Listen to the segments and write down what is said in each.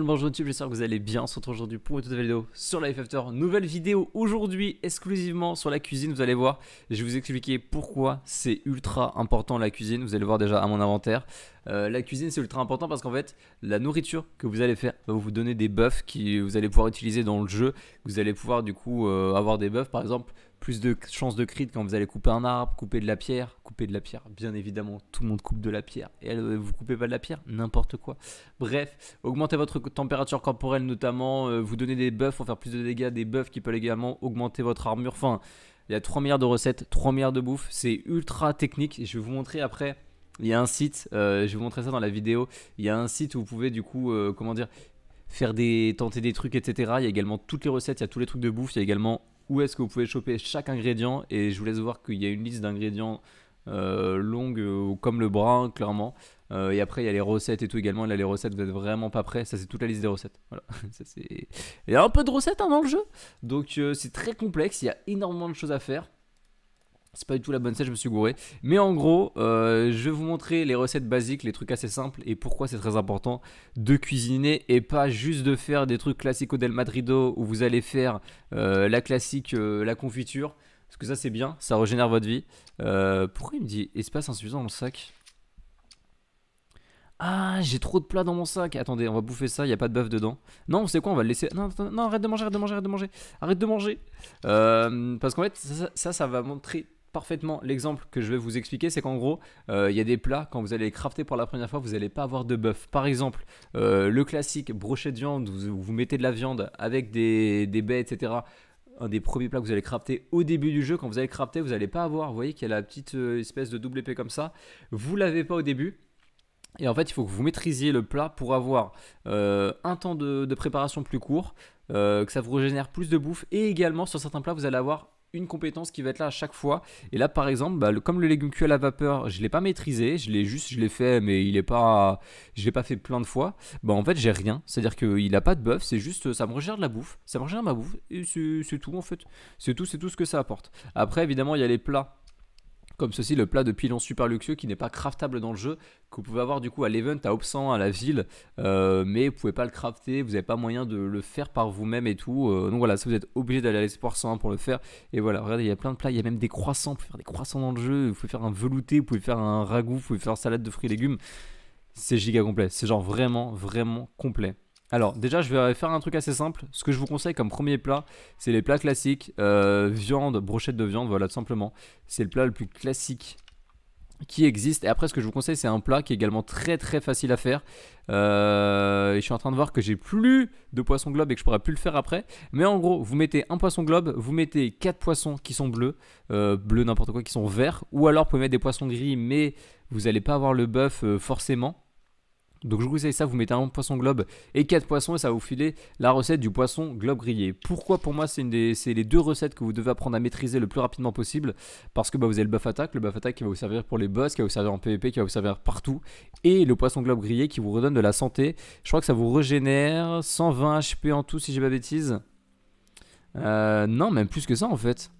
Bonjour YouTube, j'espère que vous allez bien. On se retrouve aujourd'hui pour une nouvelle vidéo sur Life After. Nouvelle vidéo aujourd'hui exclusivement sur la cuisine. Vous allez voir, je vais vous expliquer pourquoi c'est ultra important la cuisine. Vous allez voir déjà à mon inventaire. Euh, la cuisine c'est ultra important parce qu'en fait, la nourriture que vous allez faire va vous donner des buffs que vous allez pouvoir utiliser dans le jeu. Vous allez pouvoir du coup euh, avoir des buffs par exemple plus de chances de crit quand vous allez couper un arbre, couper de la pierre, couper de la pierre, bien évidemment, tout le monde coupe de la pierre, et euh, vous coupez pas de la pierre, n'importe quoi. Bref, augmentez votre température corporelle notamment, euh, vous donnez des buffs pour faire plus de dégâts, des buffs qui peuvent également augmenter votre armure, enfin, il y a 3 milliards de recettes, 3 milliards de bouffes, c'est ultra technique, je vais vous montrer après... Il y a un site, euh, je vais vous montrer ça dans la vidéo. Il y a un site où vous pouvez du coup, comment dire, faire des tenter des trucs, etc. Il y a également toutes les recettes, il y a tous les trucs de bouffe, il y a également où est-ce que vous pouvez choper chaque ingrédient. Et je vous laisse voir qu'il y a une liste d'ingrédients euh, longue euh, comme le brun hein, clairement. Euh, et après, il y a les recettes et tout également. Là, les recettes, vous n'êtes vraiment pas prêts. Ça, c'est toute la liste des recettes. Voilà. Ça, il y a un peu de recettes hein, dans le jeu. Donc, euh, c'est très complexe. Il y a énormément de choses à faire. C'est pas du tout la bonne scène, je me suis gouré. Mais en gros, euh, je vais vous montrer les recettes basiques, les trucs assez simples et pourquoi c'est très important de cuisiner et pas juste de faire des trucs au del Madrido où vous allez faire euh, la classique, euh, la confiture. Parce que ça c'est bien, ça régénère votre vie. pourquoi il me dit espace insuffisant dans le sac ah, j'ai trop de plats dans mon sac. Attendez, on va bouffer ça, il n'y a pas de bœuf dedans. Non, c'est quoi On va le laisser. Non, non, arrête de manger, arrête de manger, arrête de manger. Arrête de manger. parce qu'en fait, ça, ça, va montrer parfaitement l'exemple que je vais vous expliquer, c'est qu'en gros, euh, il y a des plats, quand vous allez les crafter pour la première fois, vous n'allez pas avoir de bœuf. Par exemple, euh, le classique brochet de viande, vous, vous mettez de la viande avec des, baies, etc un des premiers plats que vous allez crafter au début du jeu. Quand vous allez crafter, vous n'allez pas avoir, vous voyez qu'il y a la petite euh, espèce de double épée comme ça. Vous l'avez pas au début. Et en fait, il faut que vous maîtrisiez le plat pour avoir un temps de, préparation plus court, que ça vous régénère plus de bouffe. Et également, sur certains plats, vous allez avoir une compétence qui va être là à chaque fois. Et là, par exemple, bah, comme le légume cuit à la vapeur, je l'ai pas maîtrisé, je l'ai juste, je l'ai fait, mais il est pas, je l'ai pas fait plein de fois. Bah en fait, j'ai rien. C'est-à-dire qu'il a pas de bœuf. c'est juste, ça me regère de la bouffe, ça me régère ma bouffe et c'est tout en fait. C'est tout, c'est tout ce que ça apporte. Après, évidemment, il y a les plats comme ceci, le plat de pilon super luxueux qui n'est pas craftable dans le jeu, que vous pouvez avoir du coup à l'event, à Opsan, à la ville, euh, mais vous pouvez pas le crafter, vous n'avez pas moyen de le faire par vous-même et tout. Euh, donc voilà, ça vous êtes obligé d'aller à l'espoir 101 pour le faire. Et voilà, regardez, il y a plein de plats, il y a même des croissants, vous pouvez faire des croissants dans le jeu, vous pouvez faire un velouté, vous pouvez faire un ragoût, vous pouvez faire une salade de fruits et légumes. C'est giga complet, c'est genre vraiment, vraiment complet. Alors déjà je vais faire un truc assez simple, ce que je vous conseille comme premier plat c'est les plats classiques, euh, viande, brochette de viande, voilà tout simplement, c'est le plat le plus classique qui existe et après ce que je vous conseille c'est un plat qui est également très très facile à faire euh, et je suis en train de voir que j'ai plus de poisson globe et que je pourrais plus le faire après mais en gros vous mettez un poisson globe vous mettez quatre poissons qui sont bleus euh, bleus n'importe quoi qui sont verts ou alors vous pouvez mettre des poissons gris mais vous n'allez pas avoir le bœuf forcément donc je vous conseille ça, vous mettez un poisson globe et quatre poissons et ça va vous filer la recette du poisson globe grillé. Pourquoi pour moi c'est les deux recettes que vous devez apprendre à maîtriser le plus rapidement possible Parce que bah, vous avez le buff attack, le buff attack qui va vous servir pour les boss, qui va vous servir en PvP, qui va vous servir partout. Et le poisson globe grillé qui vous redonne de la santé. Je crois que ça vous régénère 120 HP en tout si j'ai pas bêtise. Euh, non, même plus que ça en fait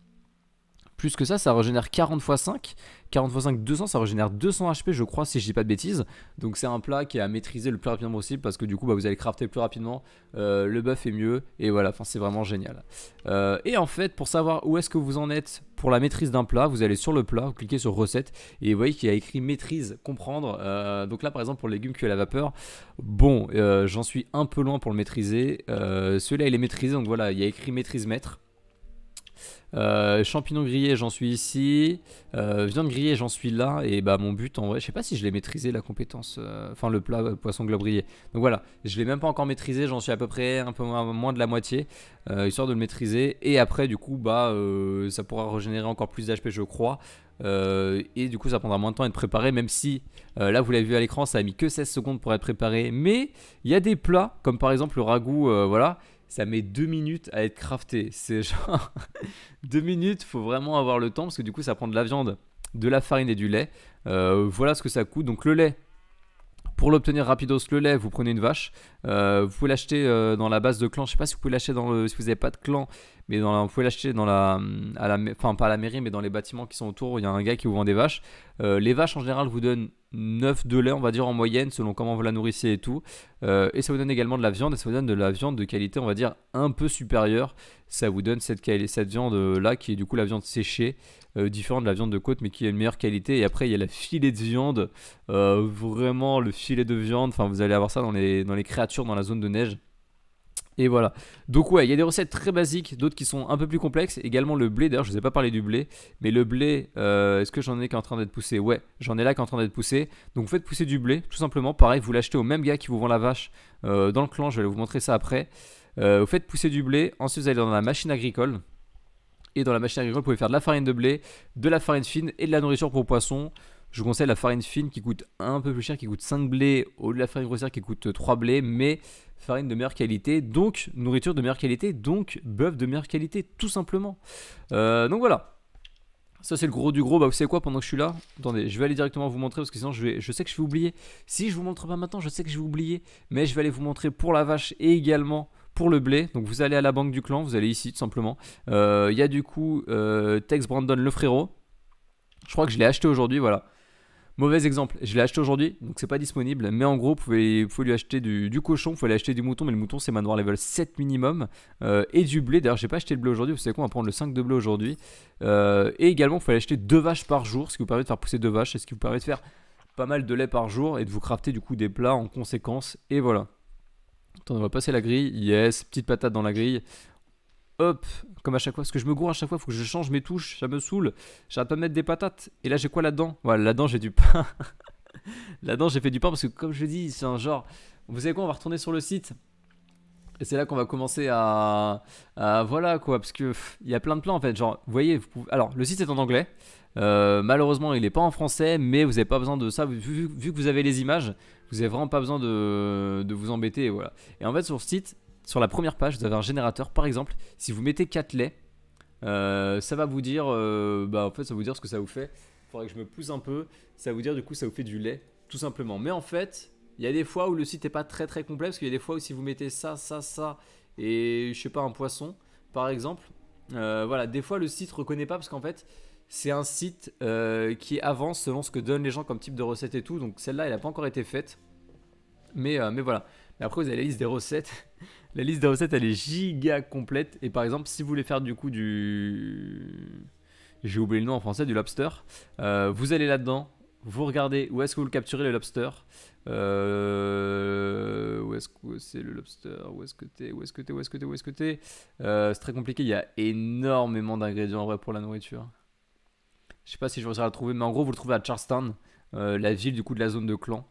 plus que ça, ça régénère 40 x 5. 40 x 5, 200, ça régénère 200 HP, je crois, si je dis pas de bêtises. Donc c'est un plat qui est à maîtriser le plus rapidement possible parce que du coup, bah, vous allez crafter plus rapidement, euh, le buff est mieux, et voilà, c'est vraiment génial. Euh, et en fait, pour savoir où est-ce que vous en êtes pour la maîtrise d'un plat, vous allez sur le plat, vous cliquez sur recette, et vous voyez qu'il y a écrit maîtrise, comprendre. Euh, donc là, par exemple, pour le légume à la vapeur, bon, j'en suis un peu loin pour le maîtriser. Celui-là, il est maîtrisé, donc voilà, il y a écrit maîtrise maître. Champignon euh, champignons grillés, j'en suis ici. Euh, viande grillée, j'en suis là. Et bah mon but en vrai, je sais pas si je l'ai maîtrisé la compétence, euh, enfin le plat poisson grillé. Donc voilà, je l'ai même pas encore maîtrisé, j'en suis à peu près un peu moins, de la moitié, histoire de le maîtriser. Et après du coup, bah ça pourra régénérer encore plus d'HP je crois. et du coup ça prendra moins de temps à être préparé, même si là vous l'avez vu à l'écran, ça a mis que 16 secondes pour être préparé. Mais il y a des plats, comme par exemple le ragoût, voilà, ça met deux minutes à être crafté. C'est genre deux minutes, faut vraiment avoir le temps parce que du coup ça prend de la viande, de la farine et du lait. Euh, voilà ce que ça coûte. Donc le lait, pour l'obtenir rapidos le lait, vous prenez une vache. Euh, vous pouvez l'acheter euh, dans la base de clan. Je sais pas si vous pouvez l'acheter dans le, si vous n'avez pas de clan, mais dans vous pouvez l'acheter dans à la, enfin pas à la mairie, mais dans les bâtiments qui sont autour. Il y a un gars qui vous vend des vaches. Euh, les vaches en général vous donnent 9 de lait, on va dire en moyenne, selon comment vous la nourrissez et tout. et ça vous donne également de la viande, et ça vous donne de la viande de qualité, on va dire un peu supérieure. Ça vous donne cette, cette viande là qui est du coup la viande séchée. Euh, différent de la viande de côte, mais qui a une meilleure qualité. Et après, il y a la filet de viande, euh, vraiment le filet de viande. Enfin, vous allez avoir ça dans les, dans les créatures dans la zone de neige. Et voilà. Donc ouais, il y a des recettes très basiques, d'autres qui sont un peu plus complexes. Également le blé, d'ailleurs je ne vous ai pas parlé du blé, mais le blé, euh, est-ce que j'en ai qu'en train d'être poussé Ouais, j'en ai là qu'en train d'être poussé. Donc vous faites pousser du blé, tout simplement. Pareil, vous l'achetez au même gars qui vous vend la vache dans le clan, je vais vous montrer ça après. vous faites pousser du blé, ensuite vous allez dans la machine agricole. Et dans la machine agricole, vous pouvez faire de la farine de blé, de la farine fine et de la nourriture pour poissons. Je vous conseille la farine fine qui coûte un peu plus cher, qui coûte 5 blés, au lieu de la farine grossière qui coûte 3 blés, mais farine de meilleure qualité, donc nourriture de meilleure qualité, donc bœuf de meilleure qualité, tout simplement. Euh, donc voilà. Ça c'est le gros du gros, bah vous savez quoi pendant que je suis là Attendez, je vais aller directement vous montrer parce que sinon je, je sais que je vais oublier. Si je vous montre pas maintenant, je sais que je vais oublier. Mais je vais aller vous montrer pour la vache et également le blé, donc vous allez à la banque du clan, vous allez ici tout simplement. Euh, il y a du coup euh, Tex Brandon le frérot. Je crois que je l'ai acheté aujourd'hui, voilà. Mauvais exemple, je l'ai acheté aujourd'hui, donc c'est pas disponible. Mais en gros, vous pouvez, vous lui acheter du, cochon, vous pouvez acheter du mouton, mais le mouton c'est manoir level 7 minimum. Euh, et du blé, d'ailleurs j'ai pas acheté le blé aujourd'hui, vous savez quoi, on va prendre le 5 de blé aujourd'hui. et également, vous pouvez acheter deux vaches par jour, ce qui vous permet de faire pousser deux vaches, ce qui vous permet de faire pas mal de lait par jour et de vous crafter du coup des plats en conséquence. Et voilà. Attends, on va passer la grille. Yes, petite patate dans la grille. Hop, comme à chaque fois, parce que je me gourre à chaque fois, il faut que je change mes touches, ça me saoule. J'arrête pas de mettre des patates. Et là, j'ai quoi là-dedans Voilà, là-dedans, j'ai du pain. là-dedans, j'ai fait du pain parce que, comme je dis, c'est un genre. Vous savez quoi On va retourner sur le site. Et c'est là qu'on va commencer à... Voilà quoi, parce que il y a plein de plans en fait. Genre, vous voyez, vous pouvez... alors le site est en anglais. Euh, malheureusement, il n'est pas en français, mais vous n'avez pas besoin de ça. vu, que vous avez les images, vous n'avez vraiment pas besoin de, vous embêter. Et voilà. Et en fait, sur ce site, sur la première page, vous avez un générateur. Par exemple, si vous mettez 4 laits, euh, ça va vous dire, euh, bah, en fait, ça vous dire ce que ça vous fait. Il faudrait que je me pousse un peu. Ça va vous dire, du coup, ça vous fait du lait, tout simplement. Mais en fait, il y a des fois où le site n'est pas très très complet, parce qu'il y a des fois où si vous mettez ça, ça, ça, et je sais pas, un poisson, par exemple, euh, voilà, des fois le site reconnaît pas, parce qu'en fait, c'est un site euh, qui avance selon ce que donnent les gens comme type de recette et tout. Donc celle-là, elle n'a pas encore été faite. Mais, euh, mais voilà. Mais après, vous avez la liste des recettes. la liste des recettes, elle est giga complète. Et par exemple, si vous voulez faire du coup du... J'ai oublié le nom en français, du lobster. Euh, vous allez là-dedans. Vous regardez où est-ce que vous le capturez le lobster. où est-ce que c'est le lobster Où est-ce que t'es Où est-ce que t'es Où est-ce que t'es est-ce que C'est très compliqué. Il y a énormément d'ingrédients en vrai pour la nourriture. Je sais pas si je vais réussir à le trouver, mais en gros, vous le trouvez à Charlestown, euh, la ville du coup de la zone de clan.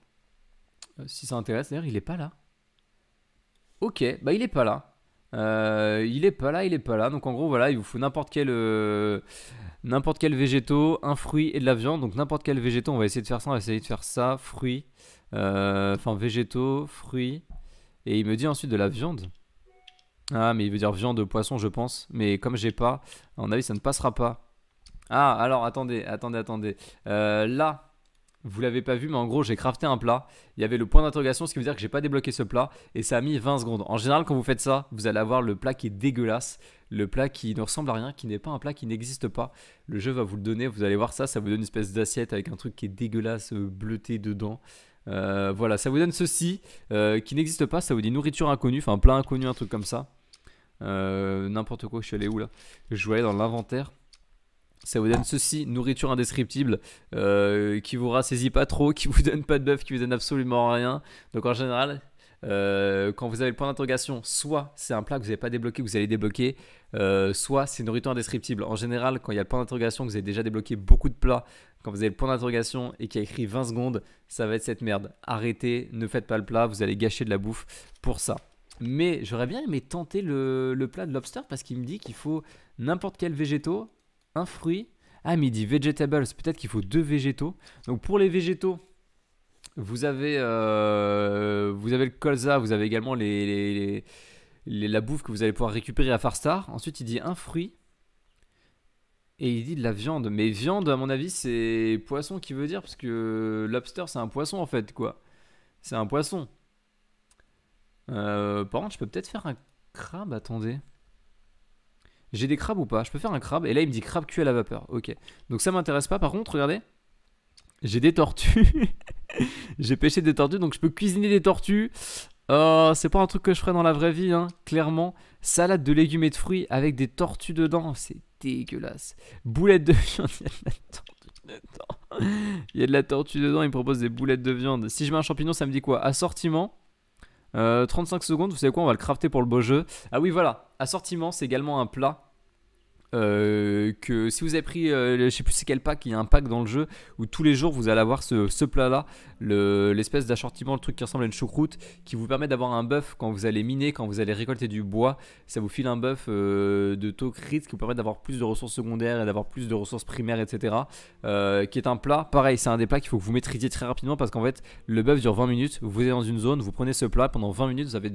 Euh, si ça intéresse, d'ailleurs, il est pas là. Ok, bah il est pas là. Euh, il est pas là, il est pas là. Donc en gros, voilà, il vous faut n'importe quel, n'importe quel végétaux, un fruit et de la viande. Donc n'importe quel végétaux, on va essayer de faire ça, on va essayer de faire ça, fruits, enfin végétaux, fruits. Et il me dit ensuite de la viande. Ah, mais il veut dire viande, poisson, je pense. Mais comme j'ai pas, à mon avis, ça ne passera pas. Ah, alors attendez, attendez, attendez. Euh, là, vous l'avez pas vu, mais en gros, j'ai crafté un plat. Il y avait le point d'interrogation, ce qui veut dire que j'ai pas débloqué ce plat. Et ça a mis 20 secondes. En général, quand vous faites ça, vous allez avoir le plat qui est dégueulasse. Le plat qui ne ressemble à rien, qui n'est pas un plat qui n'existe pas. Le jeu va vous le donner. Vous allez voir ça. Ça vous donne une espèce d'assiette avec un truc qui est dégueulasse, euh, bleuté dedans. Euh, voilà, ça vous donne ceci qui n'existe pas. Ça vous dit nourriture inconnue, enfin plat inconnu, un truc comme ça. N'importe quoi. Je suis allé où là Je voyais dans l'inventaire. Ça vous donne ceci, nourriture indescriptible, euh, qui vous rassaisit pas trop, qui vous donne pas de bœuf, qui vous donne absolument rien. Donc en général, euh, quand vous avez le point d'interrogation, soit c'est un plat que vous n'avez pas débloqué, vous allez débloquer, euh, soit c'est nourriture indescriptible. En général, quand il y a le point d'interrogation, que vous avez déjà débloqué beaucoup de plats, quand vous avez le point d'interrogation et qu'il a écrit 20 secondes, ça va être cette merde. Arrêtez, ne faites pas le plat, vous allez gâcher de la bouffe pour ça. Mais j'aurais bien aimé tenter le, le, plat de lobster parce qu'il me dit qu'il faut n'importe quel végétaux un fruit. Ah, mais il dit vegetables, peut-être qu'il faut deux végétaux. Donc pour les végétaux, vous avez, euh, vous avez le colza, vous avez également les, la bouffe que vous allez pouvoir récupérer à Farstar. Ensuite, il dit un fruit. Et il dit de la viande. Mais viande, à mon avis, c'est poisson qui veut dire, parce que lobster, c'est un poisson en fait, quoi. C'est un poisson. Euh, par contre, je peux peut-être faire un crabe, attendez. J'ai des crabes ou pas Je peux faire un crabe. Et là, il me dit crabe cuit à la vapeur. Ok. Donc ça m'intéresse pas. Par contre, regardez. J'ai des tortues. J'ai pêché des tortues, donc je peux cuisiner des tortues. oh c'est pas un truc que je ferais dans la vraie vie, hein, clairement. Salade de légumes et de fruits avec des tortues dedans, c'est dégueulasse. Boulettes de viande, il y a de la tortue dedans. il y a de la tortue dedans, il propose des boulettes de viande. Si je mets un champignon, ça me dit quoi Assortiment 35 euh, secondes, vous savez quoi, on va le crafter pour le beau jeu. Ah oui, voilà, assortiment, c'est également un plat euh, que si vous avez pris, euh, je sais plus c'est quel pack, il y a un pack dans le jeu où tous les jours vous allez avoir ce, plat-là, l'espèce d'assortiment, le truc qui ressemble à une choucroute, qui vous permet d'avoir un buff quand vous allez miner, quand vous allez récolter du bois, ça vous file un buff euh, de taux crit qui vous permet d'avoir plus de ressources secondaires et d'avoir plus de ressources primaires, etc. qui est un plat, pareil, c'est un des plats qu'il faut que vous maîtrisiez très rapidement parce qu'en fait le buff dure 20 minutes, vous êtes dans une zone, vous prenez ce plat pendant 20 minutes, vous avez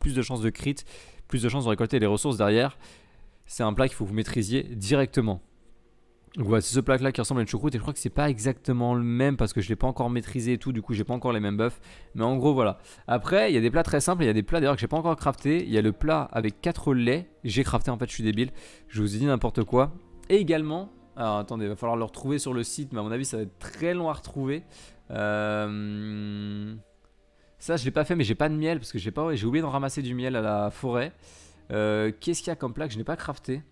plus de chances de crit, plus de chances de récolter les ressources derrière c'est un plat qu'il faut que vous maîtrisiez directement. Donc voilà, c'est ce plat là qui ressemble à une choucroute et je crois que c'est pas exactement le même parce que je l'ai pas encore maîtrisé et tout, du coup j'ai pas encore les mêmes buffs. Mais en gros voilà. Après, il y a des plats très simples, il y a des plats d'ailleurs que j'ai pas encore crafté. Il y a le plat avec 4 laits, j'ai crafté en fait, je suis débile, je vous ai dit n'importe quoi. Et également, alors attendez, il va falloir le retrouver sur le site, mais à mon avis ça va être très long à retrouver. Euh... Ça je l'ai pas fait mais j'ai pas de miel parce que j'ai pas... oublié de ramasser du miel à la forêt. Euh, qu'est-ce qu'il y a comme plat que Je n'ai pas crafté.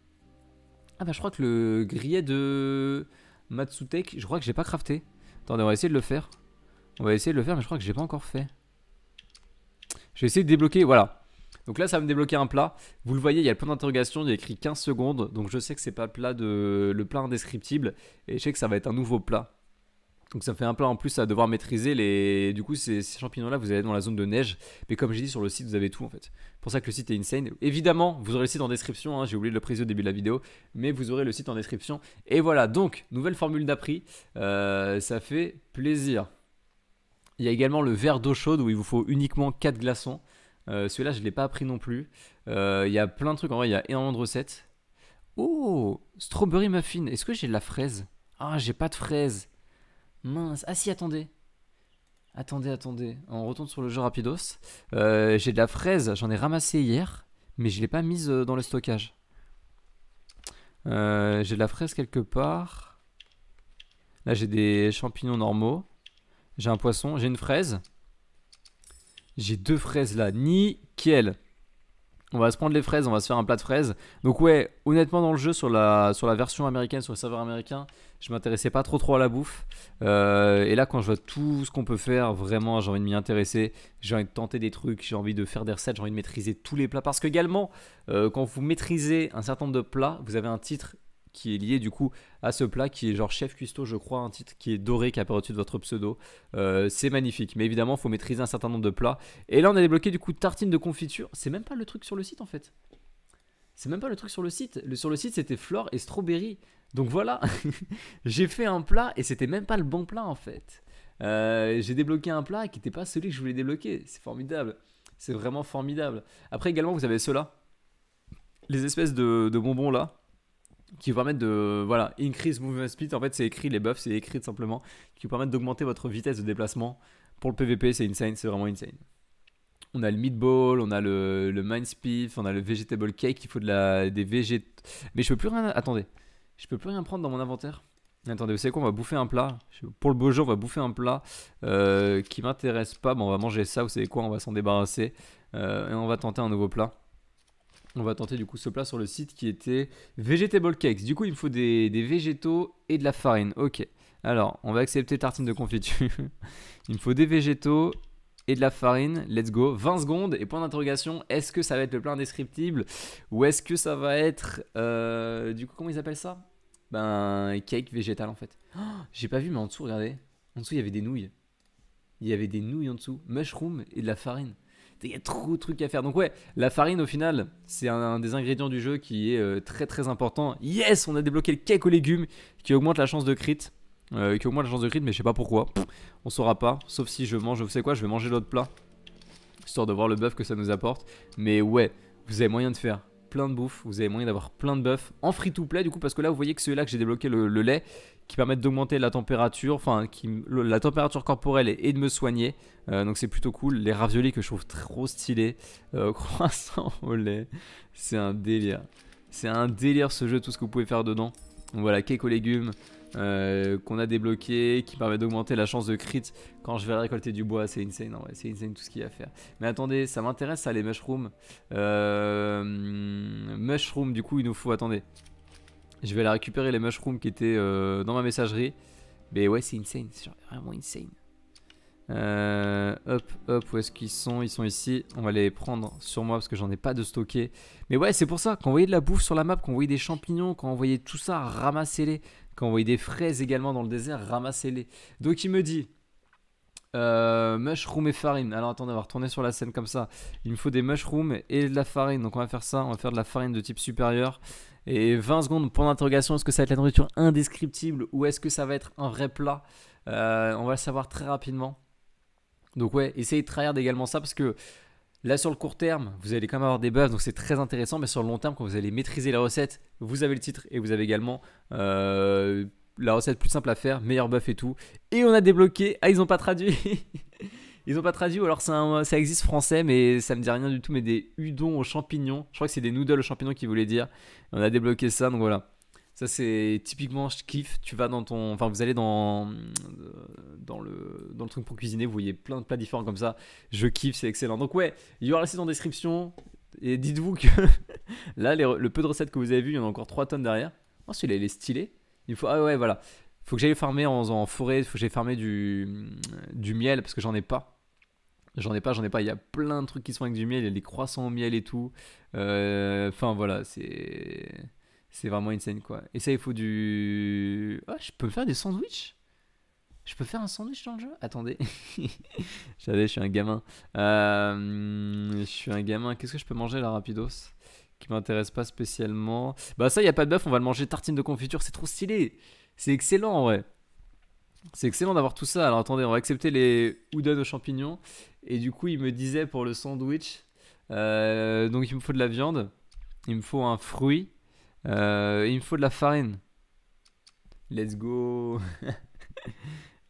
Ah bah je crois que le grillet de Matsutek, je crois que j'ai pas crafté. Attendez, on va essayer de le faire. On va essayer de le faire, mais je crois que j'ai pas encore fait. Je vais essayer de débloquer, voilà. Donc là, ça va me débloquer un plat. Vous le voyez, il y a le point d'interrogation, il y a écrit 15 secondes. Donc je sais que c'est pas le plat, de... le plat indescriptible. Et je sais que ça va être un nouveau plat. Donc ça fait un plat en plus à devoir maîtriser les. Du coup, ces, champignons-là, vous allez dans la zone de neige. Mais comme j'ai dit sur le site, vous avez tout en fait. Pour ça que le site est insane. Évidemment, vous aurez le site en description. Hein, j'ai oublié de le préciser au début de la vidéo, mais vous aurez le site en description. Et voilà. Donc nouvelle formule d'appris. Euh, ça fait plaisir. Il y a également le verre d'eau chaude où il vous faut uniquement 4 glaçons. Euh, celui-là, je ne l'ai pas appris non plus. Euh, il y a plein de trucs. En vrai, il y a énormément de recettes. Oh Strawberry muffin. Est-ce que j'ai de la fraise Ah, j'ai pas de fraise. Mince. Ah si, attendez. Attendez, attendez. On retourne sur le jeu rapidos. Euh, j'ai de la fraise, j'en ai ramassé hier, mais je ne l'ai pas mise euh, dans le stockage. Euh, j'ai de la fraise quelque part. Là, j'ai des champignons normaux. J'ai un poisson, j'ai une fraise. J'ai deux fraises là, nickel. On va se prendre les fraises, on va se faire un plat de fraises. Donc ouais, honnêtement dans le jeu, sur la, sur la version américaine, sur le serveur américain, je m'intéressais pas trop trop à la bouffe. Euh, et là, quand je vois tout ce qu'on peut faire, vraiment, j'ai envie de m'y intéresser. J'ai envie de tenter des trucs, j'ai envie de faire des recettes, j'ai envie de maîtriser tous les plats. Parce que également, euh, quand vous maîtrisez un certain nombre de plats, vous avez un titre qui est lié du coup à ce plat qui est genre chef cuistot, je crois, un titre qui est doré qui apparaît au-dessus de votre pseudo. Euh, c'est magnifique, mais évidemment, il faut maîtriser un certain nombre de plats. Et là, on a débloqué du coup tartine de confiture. C'est même pas le truc sur le site en fait. C'est même pas le truc sur le site. sur le site, c'était flore et strawberry. Donc voilà, j'ai fait un plat et c'était même pas le bon plat en fait. Euh, j'ai débloqué un plat qui n'était pas celui que je voulais débloquer. C'est formidable. C'est vraiment formidable. Après également, vous avez ceux-là. Les espèces de bonbons là qui vous permettent de voilà increase movement speed en fait c'est écrit les buffs c'est écrit simplement qui vous permettent d'augmenter votre vitesse de déplacement pour le PVP c'est insane c'est vraiment insane on a le meatball on a le, le mind speed on a le vegetable cake il faut de la des végét mais je peux plus rien attendez je peux plus rien prendre dans mon inventaire attendez vous savez quoi on va bouffer un plat pour le beau jour on va bouffer un plat euh, qui m'intéresse pas bon on va manger ça vous savez quoi on va s'en débarrasser euh, et on va tenter un nouveau plat on va tenter du coup ce plat sur le site qui était Vegetable Cakes. Du coup, il me faut des, végétaux et de la farine. Ok. Alors, on va accepter tartine de confiture. il me faut des végétaux et de la farine. Let's go. 20 secondes et point d'interrogation. Est-ce que ça va être le plat indescriptible ou est-ce que ça va être. Euh, du coup, comment ils appellent ça Ben, cake végétal en fait. Oh, j'ai pas vu, mais en dessous, regardez. En dessous, il y avait des nouilles. Il y avait des nouilles en dessous. Mushroom et de la farine il y a trop de trucs à faire. Donc ouais, la farine au final, c'est un, des ingrédients du jeu qui est euh, très très important. Yes, on a débloqué le cake aux légumes qui augmente la chance de crit. Euh, qui augmente la chance de crit, mais je sais pas pourquoi. on saura pas, sauf si je mange, vous savez quoi, je vais manger l'autre plat. Histoire de voir le buff que ça nous apporte. Mais ouais, vous avez moyen de faire plein de bouffe, vous avez moyen d'avoir plein de bœuf en free to play du coup parce que là vous voyez que c'est là que j'ai débloqué le, lait qui permet d'augmenter la température, enfin qui, la température corporelle et, de me soigner euh, donc c'est plutôt cool, les raviolis que je trouve trop stylés, euh, croissant au lait, c'est un délire, c'est un délire ce jeu tout ce que vous pouvez faire dedans voilà, cake aux légumes euh, qu'on a débloqué, qui permet d'augmenter la chance de crit quand je vais récolter du bois. C'est insane, c'est insane tout ce qu'il y a à faire. Mais attendez, ça m'intéresse ça, les mushrooms. Euh, mushrooms, du coup, il nous faut, attendez. Je vais aller récupérer les mushrooms qui étaient euh, dans ma messagerie. Mais ouais, c'est insane, c'est vraiment insane. Euh, hop, hop, où est-ce qu'ils sont Ils sont ici. On va les prendre sur moi parce que j'en ai pas de stocké. Mais ouais, c'est pour ça, qu'on voyait de la bouffe sur la map, qu'on voyait des champignons, quand voyait tout ça, ramassez-les. Quand voyait des fraises également dans le désert, ramassez-les. Donc il me dit... Euh, mushroom et farine. Alors attendez, on va retourner sur la scène comme ça. Il me faut des mushrooms et de la farine. Donc on va faire ça, on va faire de la farine de type supérieur. Et 20 secondes point d'interrogation est-ce que ça va être la nourriture indescriptible ou est-ce que ça va être un vrai plat euh, On va le savoir très rapidement. Donc ouais, essayez de tryhard également ça parce que là sur le court terme, vous allez quand même avoir des buffs, donc c'est très intéressant, mais sur le long terme, quand vous allez maîtriser la recette, vous avez le titre et vous avez également euh, la recette plus simple à faire, meilleur buff et tout. Et on a débloqué, ah ils ont pas traduit Ils ont pas traduit, alors ça existe français, mais ça me dit rien du tout. Mais des udons aux champignons, je crois que c'est des noodles aux champignons qui voulaient dire. On a débloqué ça, donc voilà. Ça, c'est typiquement, je kiffe. Tu vas dans ton. Enfin, vous allez dans, euh, dans, le, dans le truc pour cuisiner, vous voyez plein de plats différents comme ça. Je kiffe, c'est excellent. Donc, ouais, il y aura la site en description. Et dites-vous que là, le peu de recettes que vous avez vu, il y en a encore 3 tonnes derrière. Oh, celui-là, il est stylé. Il faut. Ah ouais, voilà. Faut que j'aille farmer en, en forêt, faut que j'aille farmer du, du miel parce que j'en ai pas. J'en ai pas, j'en ai pas. Il y a plein de trucs qui sont avec du miel, il y a des croissants au miel et tout. Euh, enfin voilà, c'est. C'est vraiment insane, quoi. Et ça, il faut du. Oh, je peux faire des sandwichs Je peux faire un sandwich dans le jeu Attendez. J'avais, je suis un gamin. Euh, je suis un gamin. Qu'est-ce que je peux manger là, rapidos Qui m'intéresse pas spécialement. Bah, ça, il a pas de bœuf, on va le manger tartine de confiture, c'est trop stylé. C'est excellent en vrai. C'est excellent d'avoir tout ça. Alors attendez, on va accepter les udon aux champignons. Et du coup, il me disait pour le sandwich. Euh, donc, il me faut de la viande. Il me faut un fruit. Euh, il me faut de la farine. Let's go.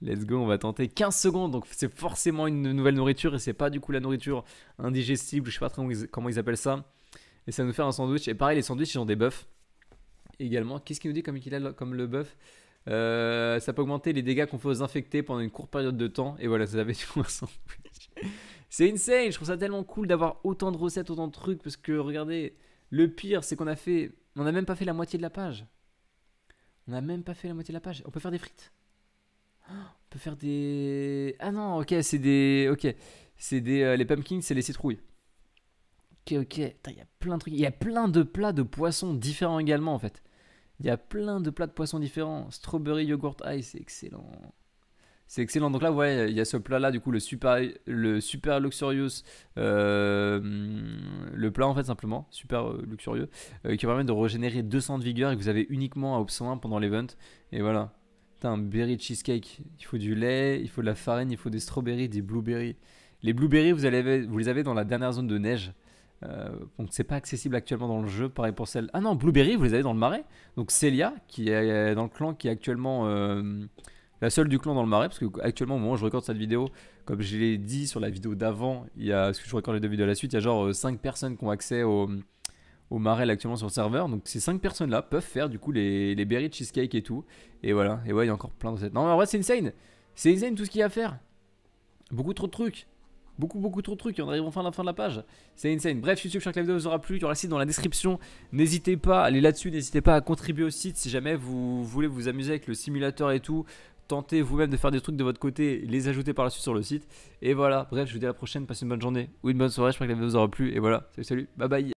Let's go, on va tenter 15 secondes. Donc c'est forcément une nouvelle nourriture et c'est pas du coup la nourriture indigestible, je sais pas très comment ils appellent ça. Et ça nous faire un sandwich. Et pareil, les sandwichs ils ont des bœufs également. Qu'est-ce qu'il nous dit comme, a, comme le bœuf euh, Ça peut augmenter les dégâts qu'on fait aux infectés pendant une courte période de temps. Et voilà, ça avait du coup un sandwich. c'est insane, je trouve ça tellement cool d'avoir autant de recettes, autant de trucs parce que regardez, le pire c'est qu'on a fait on n'a même pas fait la moitié de la page. On n'a même pas fait la moitié de la page. On peut faire des frites. on peut faire des. Ah non, ok, c'est des. Ok. C'est des. Euh, les pumpkins, c'est les citrouilles. Ok, ok. Il y a plein de trucs. Il y a plein de plats de poissons différents également, en fait. Il y a plein de plats de poissons différents. Strawberry yogurt ice, c'est excellent. C'est excellent. Donc là, ouais, il y a ce plat-là, du coup, le super, le super luxurious, euh, le plat en fait simplement, super euh, luxurieux, euh, qui permet de régénérer 200 de vigueur et que vous avez uniquement à obtenir pendant l'event. Et voilà. T'as un berry cheesecake. Il faut du lait, il faut de la farine, il faut des strawberries, des blueberries. Les blueberries, vous, vous les avez dans la dernière zone de neige. donc c'est pas accessible actuellement dans le jeu. Pareil pour celle. Ah non, blueberries, vous les avez dans le marais. Donc Celia, qui est dans le clan, qui est actuellement la seule du clan dans le marais, parce que actuellement, au moment où je recorde cette vidéo, comme je l'ai dit sur la vidéo d'avant, il y a, ce que je recorde les deux vidéos à la suite, il y a genre 5 euh, personnes qui ont accès au, au marais actuellement sur le serveur. Donc ces 5 personnes-là peuvent faire du coup les, les berry cheesecake et tout. Et voilà, et ouais, il y a encore plein de cette, Non, mais en vrai, c'est insane! C'est insane tout ce qu'il y a à faire! Beaucoup trop de trucs! beaucoup beaucoup trop de trucs et on arrive enfin à la fin de la page. C'est insane. Bref, suis sûr que la vidéo vous aura plu. Il y aura le site dans la description. N'hésitez pas à aller là-dessus. N'hésitez pas à contribuer au site si jamais vous voulez vous amuser avec le simulateur et tout tentez vous-même de faire des trucs de votre côté, les ajouter par la suite sur le site. Et voilà, bref, je vous dis à la prochaine, passez une bonne journée ou une bonne soirée, je que la vidéo vous aura plu. Et voilà, salut, salut, bye bye.